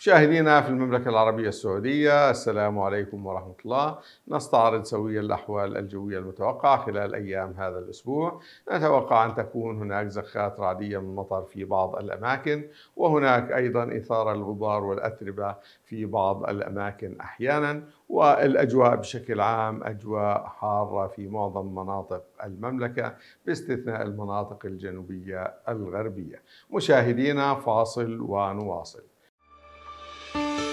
مشاهدينا في المملكة العربية السعودية السلام عليكم ورحمة الله نستعرض سويا الأحوال الجوية المتوقعة خلال أيام هذا الأسبوع نتوقع أن تكون هناك زخات رعدية من المطر في بعض الأماكن وهناك أيضا إثارة الغبار والأتربة في بعض الأماكن أحيانا والأجواء بشكل عام أجواء حارة في معظم مناطق المملكة باستثناء المناطق الجنوبية الغربية مشاهدينا فاصل ونواصل Thank you.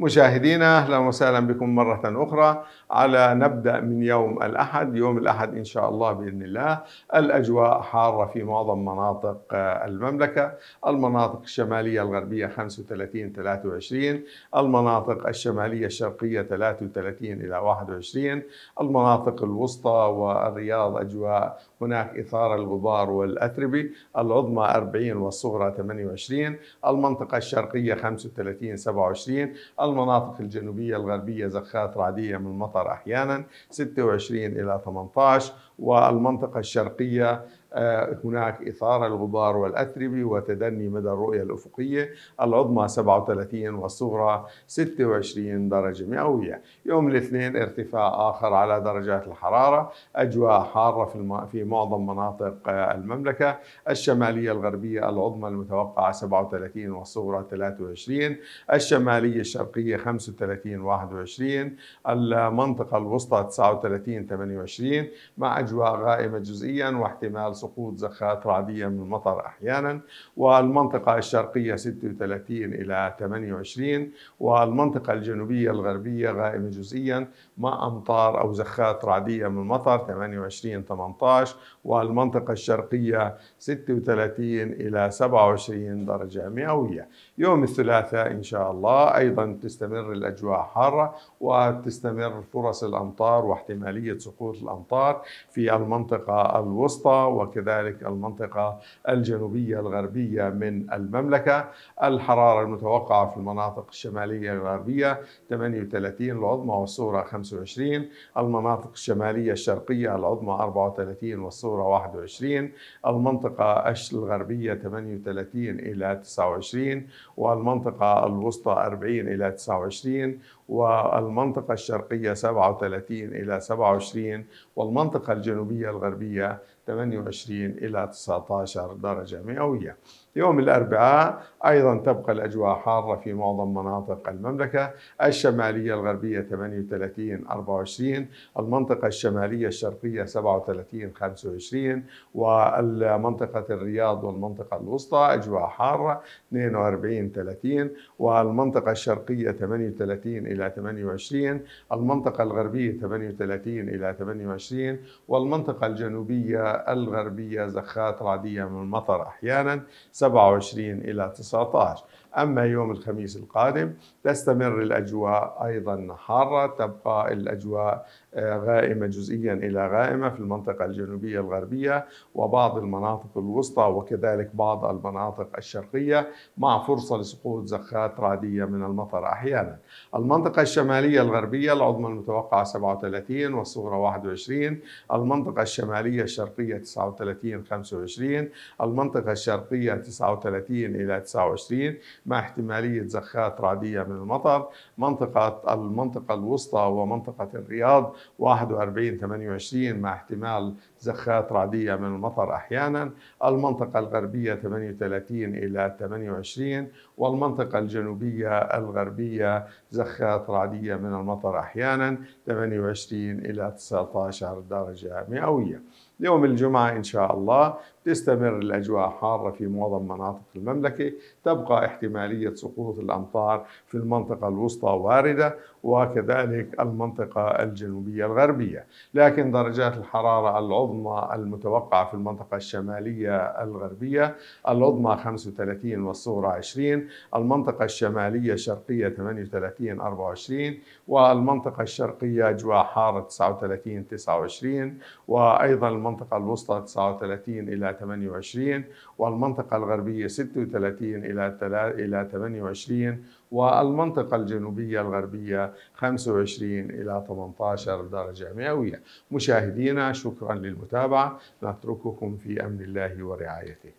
مشاهدينا اهلا وسهلا بكم مره اخرى على نبدا من يوم الاحد، يوم الاحد ان شاء الله باذن الله الاجواء حاره في معظم مناطق آه، المملكه، المناطق الشماليه الغربيه 35 23 المناطق الشماليه الشرقيه 33 الى 21 المناطق الوسطى والرياض اجواء هناك اثاره الغبار والاتربه، العظمى 40 والصغرى 28 المنطقه الشرقيه 35 27 المناطق الجنوبية الغربية زخات رعدية من مطر أحيانا 26 إلى 18 والمنطقة الشرقية آه، هناك إثارة الغبار والأتربة وتدني مدى الرؤية الأفقية العظمى 37 والصغرى 26 درجة مئوية يوم الاثنين ارتفاع آخر على درجات الحرارة أجواء حارة في, في معظم مناطق آه، المملكة الشمالية الغربية العظمى المتوقعة 37 والصغرى 23 الشمالية الشرقية 35 21 المنطقة الوسطى 39 28 مع أجواء غائمة جزئيا واحتمال سقوط زخات رعدية من المطر أحيانا والمنطقة الشرقية 36 إلى 28 والمنطقة الجنوبية الغربية غائمة جزئيا مع أمطار أو زخات رعدية من المطر 28 18 والمنطقة الشرقية 36 إلى 27 درجة مئوية يوم الثلاثاء إن شاء الله أيضا تستمر الأجواء حارة وتستمر فرص الأمطار واحتمالية سقوط الأمطار في المنطقة الوسطى وكذلك المنطقة الجنوبية الغربية من المملكة الحرارة المتوقعة في المناطق الشمالية الغربية 38 العظمى والصورة 25 المناطق الشمالية الشرقية العظمى 34 والصورة 21 المنطقة الغربية 38 إلى 29 والمنطقة الوسطى 40 إلى 29 والمنطقة الشرقية 37 إلى 27 والمنطقة الجنوبية الغربية 28 إلى 19 درجة مئوية يوم الأربعاء أيضا تبقى الأجواء حارة في معظم مناطق المملكة الشمالية الغربية 38 24 المنطقة الشمالية الشرقية 37 25 والمنطقة الرياض والمنطقة الوسطى أجواء حارة 42 30 والمنطقة الشرقية 38 إلى 28 المنطقة الغربية 38 إلى 28 والمنطقة الجنوبية الغربية زخات رعدية من المطر أحيانا 27 إلى 19 أما يوم الخميس القادم تستمر الأجواء أيضا حارة تبقى الأجواء آه، غائمة جزئيا إلى غائمة في المنطقة الجنوبية الغربية وبعض المناطق الوسطى وكذلك بعض المناطق الشرقية مع فرصة لسقوط زخات رعدية من المطر أحيانا المنطقة الشمالية الغربية العظمى المتوقعة 37 والصغرى 21 المنطقة الشمالية الشرقية 39 25 المنطقة الشرقية 39 إلى 29 مع احتمالية زخات رعدية من المطر منطقة المنطقة الوسطى ومنطقة الرياض 41 28 مع احتمال زخات رعدية من المطر أحيانا المنطقة الغربية 38 إلى 28 والمنطقة الجنوبية الغربية زخات رعدية من المطر أحيانا 28 إلى 19 درجة مئوية يوم الجمعة إن شاء الله تستمر الأجواء حارة في معظم مناطق المملكة تبقى احتمالية سقوط الأمطار في المنطقة الوسطى واردة وكذلك المنطقة الجنوبية الغربية لكن درجات الحرارة العظمى المتوقعة في المنطقة الشمالية الغربية العظمى 35 والصغرى 20 المنطقة الشمالية الشرقية 38 24 والمنطقة الشرقية أجواء حارة 39 29 وأيضا المنطقة الوسطى 39 إلى 28 والمنطقة الغربية 36 إلى 28 والمنطقة الجنوبية الغربية 25 إلى 18 درجة مئوية مشاهدينا شكرا للمتابعة نترككم في أمن الله ورعايته